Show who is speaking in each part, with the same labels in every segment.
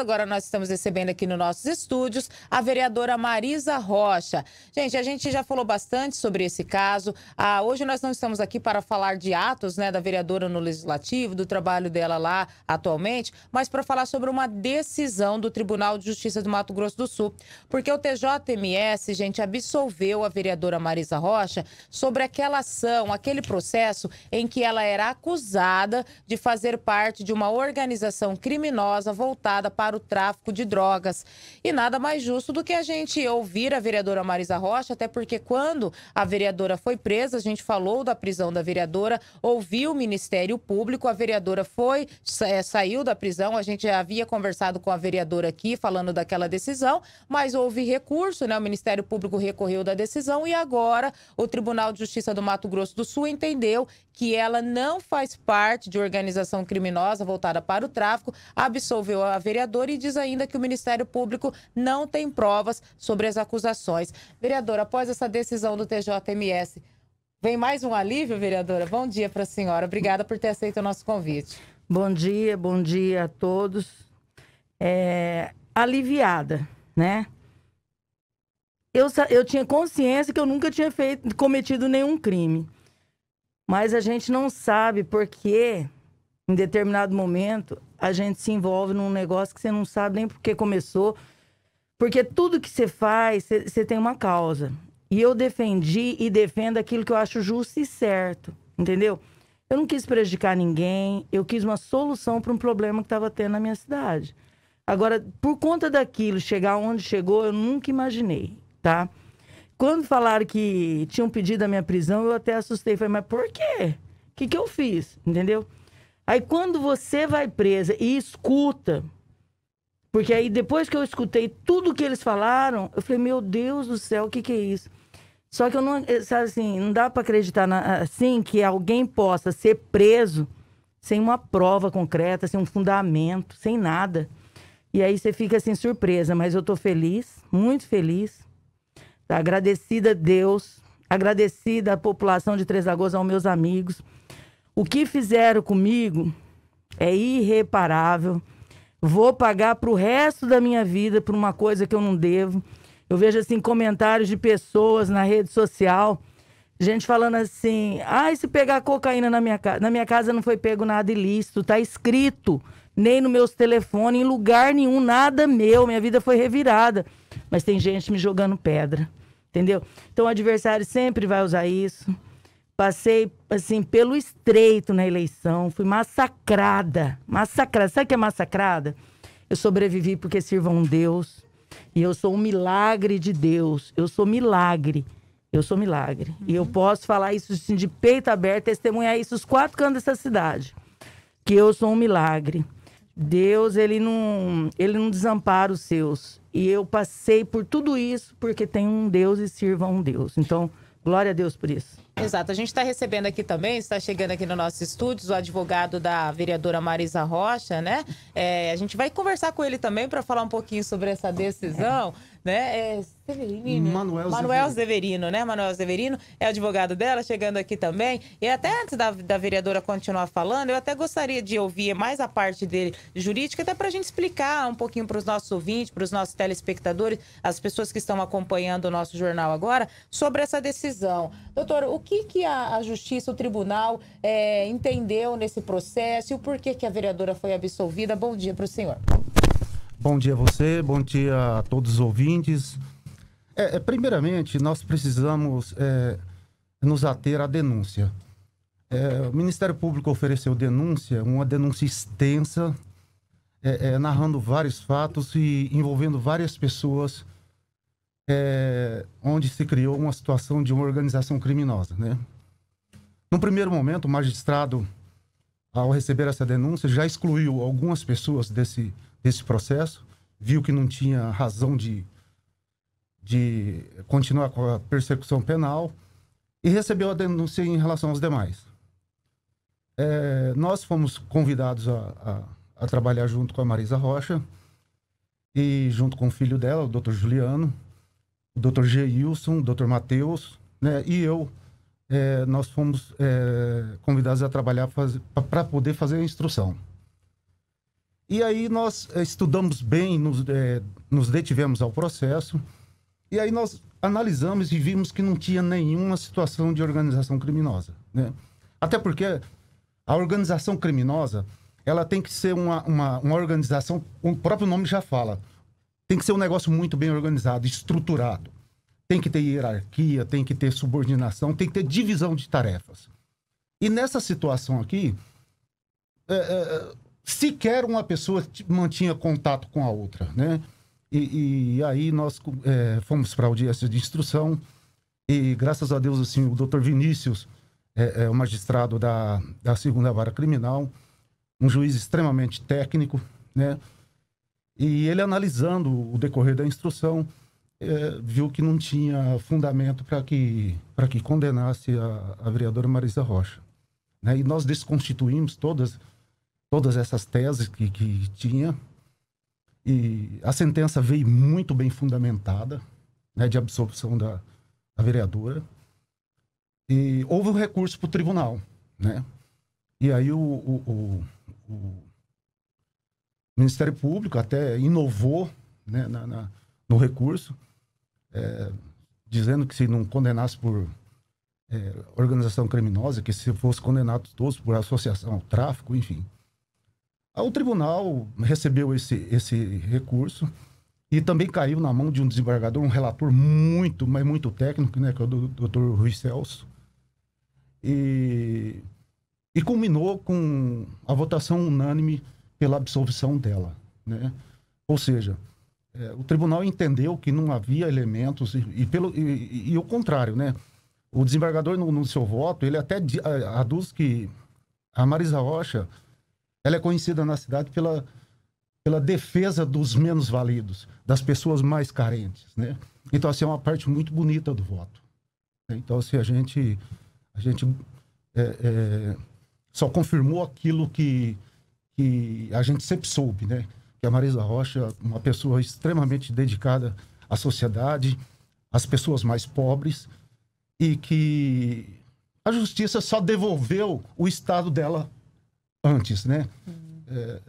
Speaker 1: Agora nós estamos recebendo aqui nos nossos estúdios a vereadora Marisa Rocha. Gente, a gente já falou bastante sobre esse caso. Ah, hoje nós não estamos aqui para falar de atos né, da vereadora no Legislativo, do trabalho dela lá atualmente, mas para falar sobre uma decisão do Tribunal de Justiça do Mato Grosso do Sul. Porque o TJMS, gente, absolveu a vereadora Marisa Rocha sobre aquela ação, aquele processo em que ela era acusada de fazer parte de uma organização criminosa voltada para para o tráfico de drogas. E nada mais justo do que a gente ouvir a vereadora Marisa Rocha, até porque quando a vereadora foi presa, a gente falou da prisão da vereadora, ouviu o Ministério Público, a vereadora foi, eh, saiu da prisão, a gente já havia conversado com a vereadora aqui falando daquela decisão, mas houve recurso, né? O Ministério Público recorreu da decisão e agora o Tribunal de Justiça do Mato Grosso do Sul entendeu que ela não faz parte de organização criminosa voltada para o tráfico, absolveu a vereadora vereador e diz ainda que o Ministério Público não tem provas sobre as acusações. Vereadora, após essa decisão do TJMS, vem mais um alívio, vereadora? Bom dia para a senhora.
Speaker 2: Obrigada por ter aceito o nosso convite. Bom dia, bom dia a todos. É, aliviada, né? Eu, eu tinha consciência que eu nunca tinha feito, cometido nenhum crime. Mas a gente não sabe porque, em determinado momento, a gente se envolve num negócio que você não sabe nem por que começou. Porque tudo que você faz, você tem uma causa. E eu defendi e defendo aquilo que eu acho justo e certo, entendeu? Eu não quis prejudicar ninguém, eu quis uma solução para um problema que estava tendo na minha cidade. Agora, por conta daquilo, chegar onde chegou, eu nunca imaginei, tá? Quando falaram que tinham pedido a minha prisão, eu até assustei. Falei, mas por quê? O que, que eu fiz? Entendeu? Aí quando você vai presa e escuta, porque aí depois que eu escutei tudo que eles falaram, eu falei, meu Deus do céu, o que, que é isso? Só que eu não, eh, sabe assim, não dá para acreditar na, assim que alguém possa ser preso sem uma prova concreta, sem um fundamento, sem nada. E aí você fica assim surpresa, mas eu tô feliz, muito feliz. Tá? Agradecida a Deus, agradecida à população de Três Lagoas, aos meus amigos o que fizeram comigo é irreparável. Vou pagar para o resto da minha vida por uma coisa que eu não devo. Eu vejo assim comentários de pessoas na rede social, gente falando assim: "Ai, ah, se pegar cocaína na minha casa, na minha casa não foi pego nada ilícito, tá escrito, nem nos meus telefones, em lugar nenhum, nada meu, minha vida foi revirada". Mas tem gente me jogando pedra, entendeu? Então o adversário sempre vai usar isso. Passei, assim, pelo estreito na eleição. Fui massacrada. Massacrada. Sabe o que é massacrada? Eu sobrevivi porque sirva um Deus. E eu sou um milagre de Deus. Eu sou milagre. Eu sou milagre. Uhum. E eu uhum. posso falar isso assim, de peito aberto, testemunhar isso os quatro cantos dessa cidade. Que eu sou um milagre. Deus, ele não, ele não desampara os seus. E eu passei por tudo isso porque tem um Deus e sirva um Deus. Então, glória a Deus por isso.
Speaker 1: Exato. A gente está recebendo aqui também, está chegando aqui no nosso estúdio, o advogado da vereadora Marisa Rocha, né? É, a gente vai conversar com ele também para falar um pouquinho sobre essa decisão, né? É, Severino. Né? Manuel, Manuel Severino. né? Manuel Severino é advogado dela, chegando aqui também. E até antes da, da vereadora continuar falando, eu até gostaria de ouvir mais a parte dele jurídica, até para a gente explicar um pouquinho para os nossos ouvintes, para os nossos telespectadores, as pessoas que estão acompanhando o nosso jornal agora, sobre essa decisão. Doutor, o que, que a, a justiça, o tribunal, é, entendeu nesse processo e o porquê que a vereadora foi absolvida. Bom dia para o senhor.
Speaker 3: Bom dia a você, bom dia a todos os ouvintes. É, é, primeiramente, nós precisamos é, nos ater à denúncia. É, o Ministério Público ofereceu denúncia, uma denúncia extensa, é, é, narrando vários fatos e envolvendo várias pessoas é, onde se criou uma situação de uma organização criminosa, né? No primeiro momento, o magistrado, ao receber essa denúncia, já excluiu algumas pessoas desse, desse processo, viu que não tinha razão de, de continuar com a persecução penal e recebeu a denúncia em relação aos demais. É, nós fomos convidados a, a, a trabalhar junto com a Marisa Rocha e junto com o filho dela, o doutor Juliano, o Dr. G. Wilson, o Dr. Matheus, né, e eu, é, nós fomos é, convidados a trabalhar para poder fazer a instrução. E aí nós é, estudamos bem, nos, é, nos detivemos ao processo, e aí nós analisamos e vimos que não tinha nenhuma situação de organização criminosa. Né? Até porque a organização criminosa, ela tem que ser uma, uma, uma organização, o próprio nome já fala, tem que ser um negócio muito bem organizado, estruturado. Tem que ter hierarquia, tem que ter subordinação, tem que ter divisão de tarefas. E nessa situação aqui, é, é, é sequer uma pessoa mantinha contato com a outra, né? E, e aí nós é, fomos para a audiência de instrução e graças a Deus assim o doutor Vinícius, é, é, o magistrado da, da segunda vara criminal, um juiz extremamente técnico, né? E ele analisando o decorrer da instrução, é, viu que não tinha fundamento para que, que condenasse a, a vereadora Marisa Rocha. Né? E nós desconstituímos todas, todas essas teses que, que tinha. E a sentença veio muito bem fundamentada, né, de absorção da, da vereadora. E houve um recurso para o tribunal, né? E aí o, o, o, o o Ministério Público até inovou né, na, na, no recurso, é, dizendo que se não condenasse por é, organização criminosa, que se fosse condenado todos por associação ao tráfico, enfim. O tribunal recebeu esse, esse recurso e também caiu na mão de um desembargador, um relator muito, mas muito técnico, né, que é o doutor Rui Celso. E, e culminou com a votação unânime pela absolvição dela. Né? Ou seja, é, o tribunal entendeu que não havia elementos, e, e pelo, e, e, o contrário, né? O desembargador, no, no seu voto, ele até aduz que a Marisa Rocha ela é conhecida na cidade pela, pela defesa dos menos validos, das pessoas mais carentes, né? Então, assim, é uma parte muito bonita do voto. Né? Então, se assim, a gente, a gente é, é, só confirmou aquilo que que a gente sempre soube, né? Que a Marisa Rocha, uma pessoa extremamente dedicada à sociedade, às pessoas mais pobres, e que a justiça só devolveu o estado dela antes, né? Uhum. É,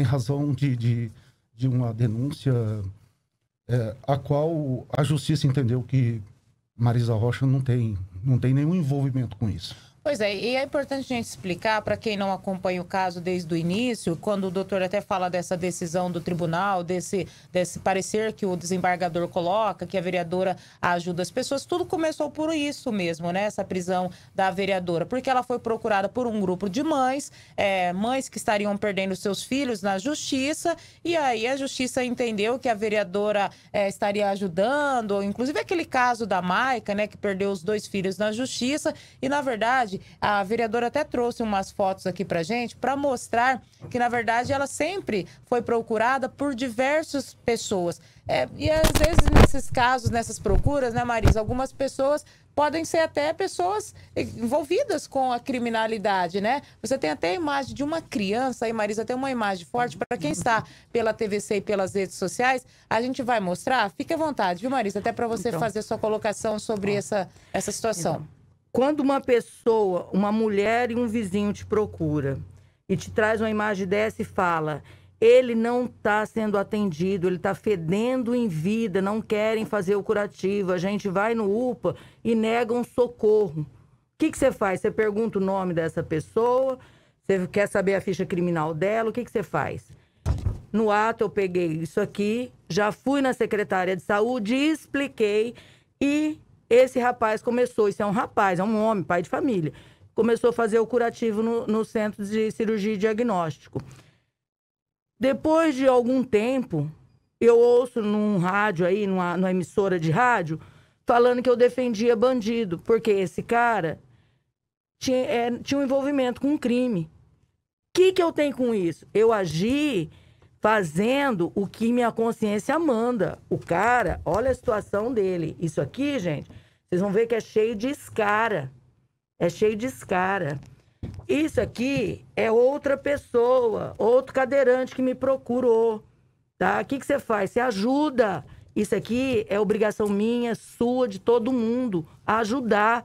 Speaker 3: em razão de, de, de uma denúncia é, a qual a justiça entendeu que Marisa Rocha não tem, não tem nenhum envolvimento com isso.
Speaker 1: Pois é, e é importante a gente explicar para quem não acompanha o caso desde o início, quando o doutor até fala dessa decisão do tribunal, desse, desse parecer que o desembargador coloca, que a vereadora ajuda as pessoas, tudo começou por isso mesmo, né? Essa prisão da vereadora, porque ela foi procurada por um grupo de mães, é, mães que estariam perdendo seus filhos na justiça, e aí a justiça entendeu que a vereadora é, estaria ajudando, inclusive aquele caso da Maica, né, que perdeu os dois filhos na justiça, e na verdade a vereadora até trouxe umas fotos aqui para gente para mostrar que, na verdade, ela sempre foi procurada por diversas pessoas. É, e às vezes, nesses casos, nessas procuras, né, Marisa, algumas pessoas podem ser até pessoas envolvidas com a criminalidade, né? Você tem até a imagem de uma criança, aí Marisa tem uma imagem forte para quem está pela TVC e pelas redes sociais. A gente vai mostrar. Fique à vontade, viu, Marisa? Até para você então, fazer sua colocação sobre
Speaker 2: essa, essa situação. Então quando uma pessoa, uma mulher e um vizinho te procura e te traz uma imagem dessa e fala, ele não está sendo atendido, ele está fedendo em vida, não querem fazer o curativo, a gente vai no UPA e negam um socorro. O que, você faz? Você pergunta o nome dessa pessoa, você quer saber a ficha criminal dela, o que, que você faz? No ato eu peguei isso aqui, já fui na secretária de saúde, expliquei e esse rapaz começou, isso é um rapaz, é um homem, pai de família, começou a fazer o curativo no, no centro de cirurgia e diagnóstico. Depois de algum tempo, eu ouço num rádio aí, numa, numa emissora de rádio, falando que eu defendia bandido, porque esse cara tinha, é, tinha um envolvimento com um crime. O que, que eu tenho com isso? Eu agi fazendo o que minha consciência manda. O cara, olha a situação dele. Isso aqui, gente, vocês vão ver que é cheio de escara. É cheio de escara. Isso aqui é outra pessoa, outro cadeirante que me procurou, tá? O que, que você faz? Você ajuda. Isso aqui é obrigação minha, sua, de todo mundo, ajudar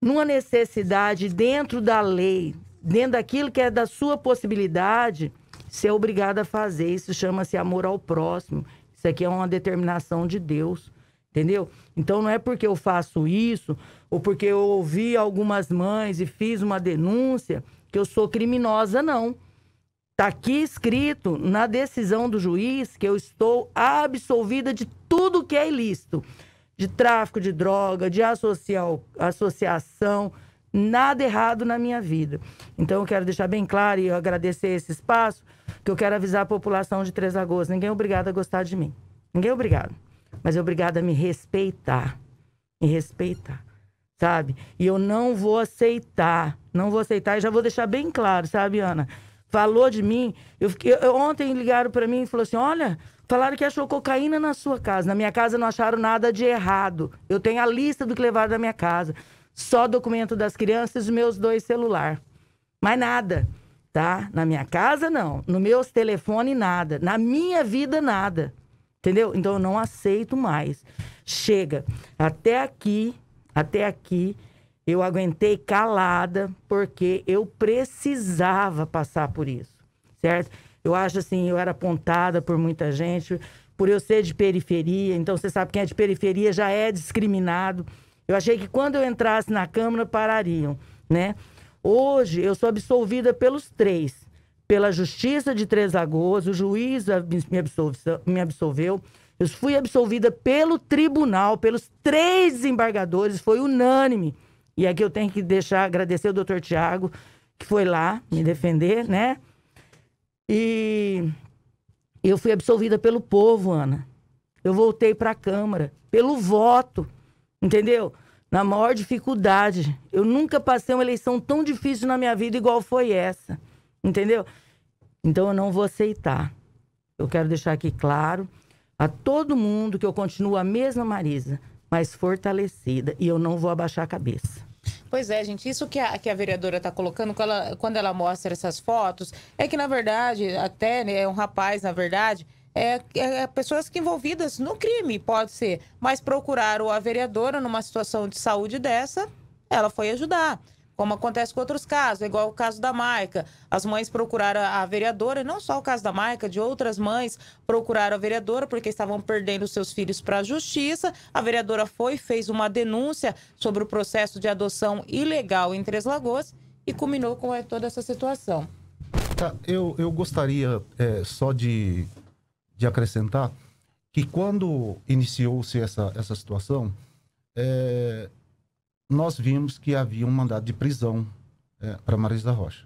Speaker 2: numa necessidade dentro da lei, dentro daquilo que é da sua possibilidade ser obrigada a fazer. Isso chama-se amor ao próximo. Isso aqui é uma determinação de Deus, entendeu? Então não é porque eu faço isso ou porque eu ouvi algumas mães e fiz uma denúncia que eu sou criminosa, não. Está aqui escrito na decisão do juiz que eu estou absolvida de tudo que é ilícito. De tráfico de droga, de associação, nada errado na minha vida. Então eu quero deixar bem claro e agradecer esse espaço, que eu quero avisar a população de Três Lagoas, ninguém é obrigado a gostar de mim. Ninguém é obrigado. Mas é obrigado a me respeitar. Me respeitar. Sabe? E eu não vou aceitar. Não vou aceitar e já vou deixar bem claro, sabe, Ana? Falou de mim. Eu fiquei, eu, ontem ligaram para mim e falou assim: olha, falaram que achou cocaína na sua casa. Na minha casa não acharam nada de errado. Eu tenho a lista do que levaram da minha casa só documento das crianças e meus dois celular. Mais nada, tá? Na minha casa, não. No meus telefone, nada. Na minha vida, nada. Entendeu? Então eu não aceito mais. Chega. Até aqui, até aqui, eu aguentei calada, porque eu precisava passar por isso, certo? Eu acho assim, eu era apontada por muita gente, por eu ser de periferia, então você sabe quem é de periferia já é discriminado. Eu achei que quando eu entrasse na Câmara parariam, né? Hoje eu sou absolvida pelos três. Pela Justiça de Três Lagoas, o juiz me, absolve, me absolveu. Eu fui absolvida pelo tribunal, pelos três desembargadores, foi unânime. E aqui eu tenho que deixar, agradecer o doutor Tiago, que foi lá me defender, né? E eu fui absolvida pelo povo, Ana. Eu voltei para a Câmara, pelo voto, entendeu? na maior dificuldade. Eu nunca passei uma eleição tão difícil na minha vida igual foi essa. Entendeu? Então eu não vou aceitar. Eu quero deixar aqui claro a todo mundo que eu continuo a mesma Marisa, mas fortalecida e eu não vou abaixar a cabeça.
Speaker 1: Pois é, gente, isso que a, que a vereadora está colocando quando ela, quando ela mostra essas fotos, é que, na verdade, até né, é um rapaz, na verdade, é, é, é, pessoas que envolvidas no crime, pode ser. Mas procuraram a vereadora numa situação de saúde dessa, ela foi ajudar. Como acontece com outros casos, igual o caso da Maica. As mães procuraram a vereadora, não só o caso da Maica, de outras mães procuraram a vereadora porque estavam perdendo seus filhos para a justiça. A vereadora foi, fez uma denúncia sobre o processo de adoção ilegal em Três Lagoas e culminou com é, toda essa situação.
Speaker 3: Tá, eu, eu gostaria é, só de de acrescentar que quando iniciou-se essa, essa situação, é, nós vimos que havia um mandado de prisão é, para Marisa da Rocha.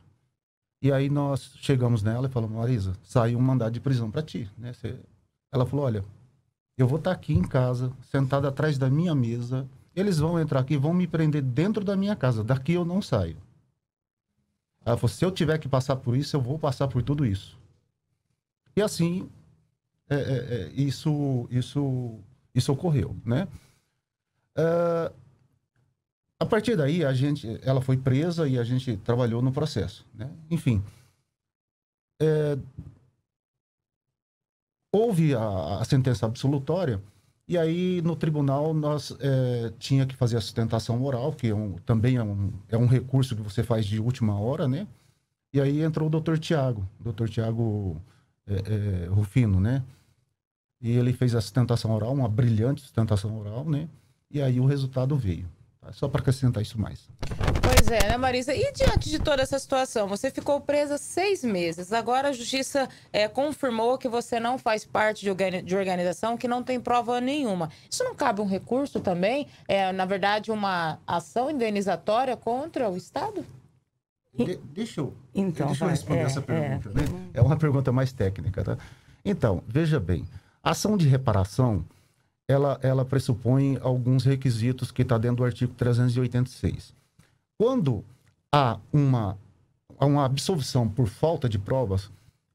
Speaker 3: E aí nós chegamos nela e falamos, Marisa, saiu um mandado de prisão para ti. Né? Você... Ela falou, olha, eu vou estar tá aqui em casa, sentada atrás da minha mesa, eles vão entrar aqui, vão me prender dentro da minha casa, daqui eu não saio. Ela falou, se eu tiver que passar por isso, eu vou passar por tudo isso. E assim é, é, é, isso, isso, isso ocorreu, né? Uh, a partir daí, a gente, ela foi presa e a gente trabalhou no processo, né? Enfim, é, houve a, a, sentença absolutória e aí no tribunal nós é, tinha que fazer a sustentação oral, que é um, também é um, é um recurso que você faz de última hora, né? E aí entrou o doutor Tiago, doutor Tiago... Thiago é, é, Rufino, né? E ele fez a sustentação oral, uma brilhante sustentação oral, né? E aí o resultado veio. Tá? Só para acrescentar isso mais.
Speaker 1: Pois é, né, Marisa? E diante de toda essa situação, você ficou presa seis meses. Agora a justiça é, confirmou que você não faz parte de, de, organização, que não tem prova nenhuma. Isso não cabe um recurso também? É, na verdade, uma ação indenizatória contra o Estado?
Speaker 3: deixa eu,
Speaker 2: então, deixa eu responder é, essa pergunta, é, né?
Speaker 3: É uma pergunta mais técnica, tá? Então, veja bem, a ação de reparação, ela, ela pressupõe alguns requisitos que está dentro do artigo 386. Quando há uma, há uma absolvição por falta de provas,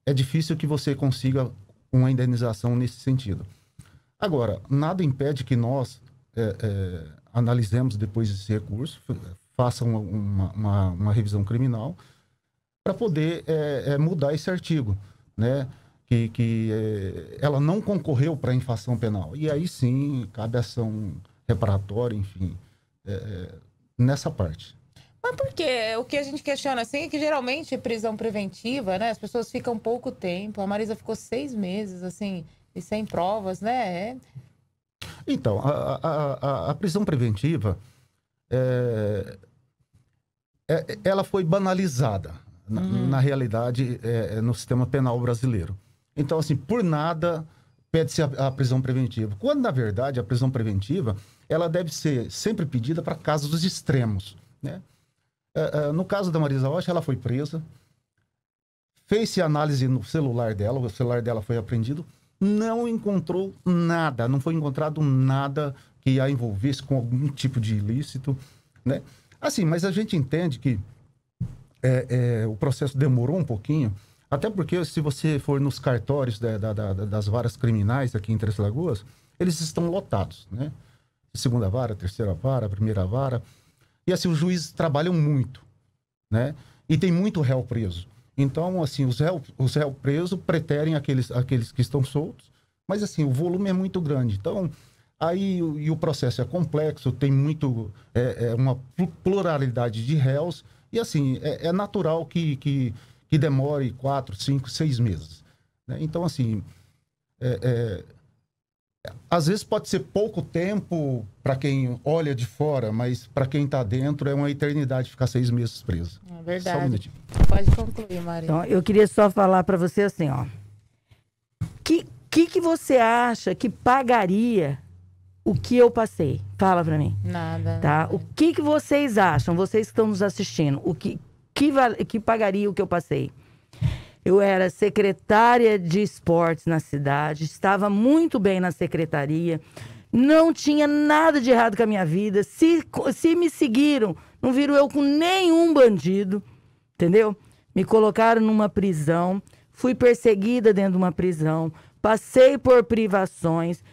Speaker 3: é difícil que você consiga uma indenização nesse sentido. Agora, nada impede que nós é, é, analisemos depois esse recurso, faça uma, uma, uma, uma revisão criminal para poder é, é, mudar esse artigo, né? Que, que é, ela não concorreu para a infração penal. E aí sim cabe ação reparatória, enfim, é, é, nessa parte.
Speaker 1: Mas porque o que a gente questiona assim é que geralmente prisão preventiva, né? As pessoas ficam pouco tempo. A Marisa ficou seis meses, assim, e sem provas, né? É.
Speaker 3: Então, a, a, a, a prisão preventiva é, é, é, ela foi banalizada, na, uhum. na realidade, é, é, no sistema penal brasileiro. Então, assim, por nada pede-se a, a, prisão preventiva. Quando, na verdade, a prisão preventiva, ela deve ser sempre pedida para casos dos extremos, né? É, é, no caso da Marisa Rocha, ela foi presa, fez-se análise no celular dela, o celular dela foi apreendido, não encontrou nada, não foi encontrado nada que a envolvesse com algum tipo de ilícito, né? Assim, mas a gente entende que é, é, o processo demorou um pouquinho, até porque se você for nos cartórios da, da, da, das varas criminais aqui em Três Lagoas, eles estão lotados, né? Segunda vara, terceira vara, primeira vara. E assim, os juízes trabalham muito, né? E tem muito réu preso. Então, assim, os réus os réu presos preterem aqueles, aqueles que estão soltos, mas assim, o volume é muito grande. Então, Aí e o processo é complexo, tem muito é, é uma pluralidade de réus e assim é, é natural que, que, que demore quatro, cinco, seis meses. Né? Então assim, é, é às vezes pode ser pouco tempo para quem olha de fora, mas para quem está dentro é uma eternidade ficar seis meses preso. É verdade. Um Pode
Speaker 1: concluir, Maria. Então, eu
Speaker 3: queria só falar para você assim, ó. Que
Speaker 2: que, que você acha que pagaria o que eu passei. Fala para mim.
Speaker 1: Nada. Tá?
Speaker 2: O que, que vocês acham, vocês que estão nos assistindo, o que, que, que pagaria o que eu passei? Eu era secretária de esportes na cidade, estava muito bem na secretaria, não tinha nada de errado com a minha vida. Se, se me seguiram, não viro eu com nenhum bandido, entendeu? Me colocaram numa prisão, fui perseguida dentro de uma prisão, passei por privações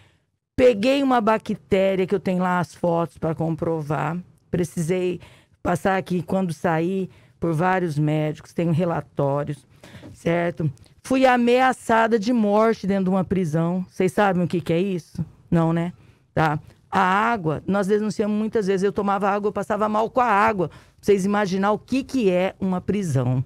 Speaker 2: Peguei uma bactéria que eu tenho lá as fotos para comprovar. Precisei passar aqui quando saí por vários médicos, tenho relatórios, certo? Fui ameaçada de morte dentro de uma prisão. Vocês sabem o que, que é isso? Não, né? Tá. A água, nós denunciamos muitas vezes. Eu tomava água, eu passava mal com a água. Pra vocês imaginar o que, que é uma prisão.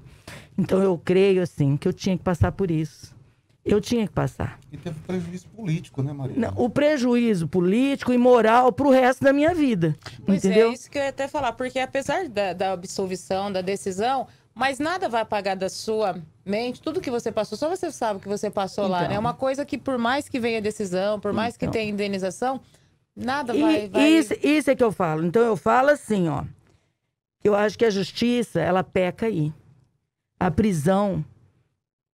Speaker 2: Então eu creio assim que eu tinha que passar por isso eu tinha que passar. E teve
Speaker 3: prejuízo político, né, Maria?
Speaker 2: Não, o prejuízo político e moral para o resto da minha vida. Pois é, entendeu? é, isso
Speaker 1: que eu ia até falar, porque apesar da, da absolvição, da decisão, mas nada vai apagar da sua mente tudo que você passou. Só você sabe o que você passou então, lá, né? Então. É uma coisa que, por mais que venha decisão, por mais então. que tenha indenização, nada e, vai, vai. Isso,
Speaker 2: isso é que eu falo. Então eu falo assim, ó. Eu acho que a justiça, ela peca aí. A prisão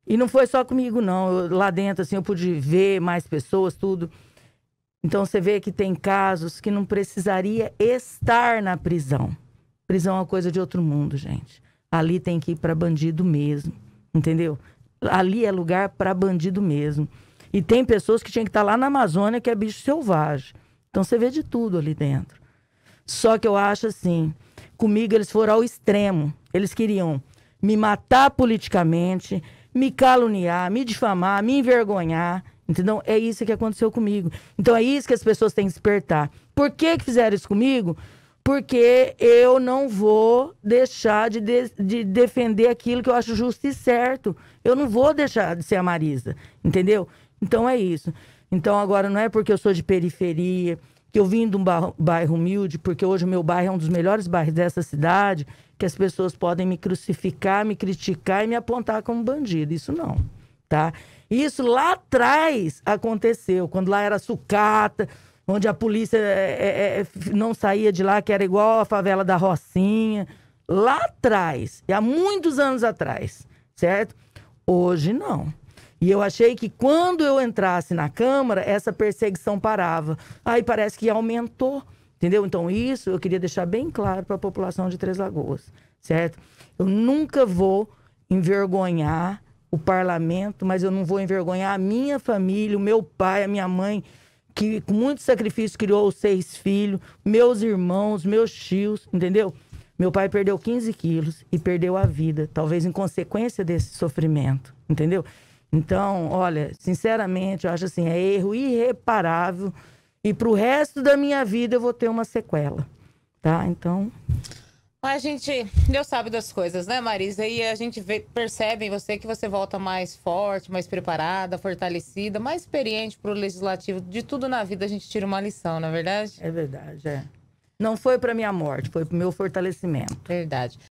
Speaker 2: e não foi só comigo, não. Eu, lá dentro, assim, eu pude ver mais pessoas, tudo. Então você vê que tem casos que não precisaria estar na prisão. Prisão é uma coisa de outro mundo, gente. Ali tem que ir para bandido mesmo, entendeu? Ali é lugar para bandido mesmo. E tem pessoas que tinham que estar tá lá na Amazônia, que é bicho selvagem. Então você vê de tudo ali dentro. Só que eu acho assim, comigo eles foram ao extremo. Eles queriam me matar politicamente, me caluniar, me difamar, me envergonhar. Entendeu? É isso que aconteceu comigo. Então é isso que as pessoas têm que despertar. Por que, que fizeram isso comigo? Porque eu não vou deixar de, de, de defender aquilo que eu acho justo e certo. Eu não vou deixar de ser a Marisa. Entendeu? Então é isso. Então agora não é porque eu sou de periferia, que eu vim de um bairro humilde, porque hoje o meu bairro é um dos melhores bairros dessa cidade, que as pessoas podem me crucificar, me criticar e me apontar como bandido. Isso não, tá? Isso lá atrás aconteceu, quando lá era sucata, onde a polícia é, é, é, é não saía de lá, que era igual a favela da Rocinha. Lá atrás, e há muitos anos atrás, certo? Hoje não. E eu achei que quando eu entrasse na Câmara, essa perseguição parava. Aí parece que aumentou, entendeu? Então, isso eu queria deixar bem claro para a população de Três Lagoas, certo? Eu nunca vou envergonhar o parlamento, mas eu não vou envergonhar a minha família, o meu pai, a minha mãe, que com muito sacrifício criou os seis filhos, meus irmãos, meus tios, entendeu? Meu pai perdeu 15 quilos e perdeu a vida, talvez em consequência desse sofrimento, entendeu? Então, olha, sinceramente, eu acho assim, é erro irreparável e para o resto da minha vida eu vou ter uma sequela, tá? Então.
Speaker 1: a gente, Deus sabe das coisas, né, Marisa? E a gente vê, percebe em você que você volta mais forte, mais preparada, fortalecida, mais experiente para o legislativo. De tudo na vida a gente tira uma lição, não é verdade? É
Speaker 2: verdade, é. Não foi para minha morte, foi para o meu fortalecimento. Verdade.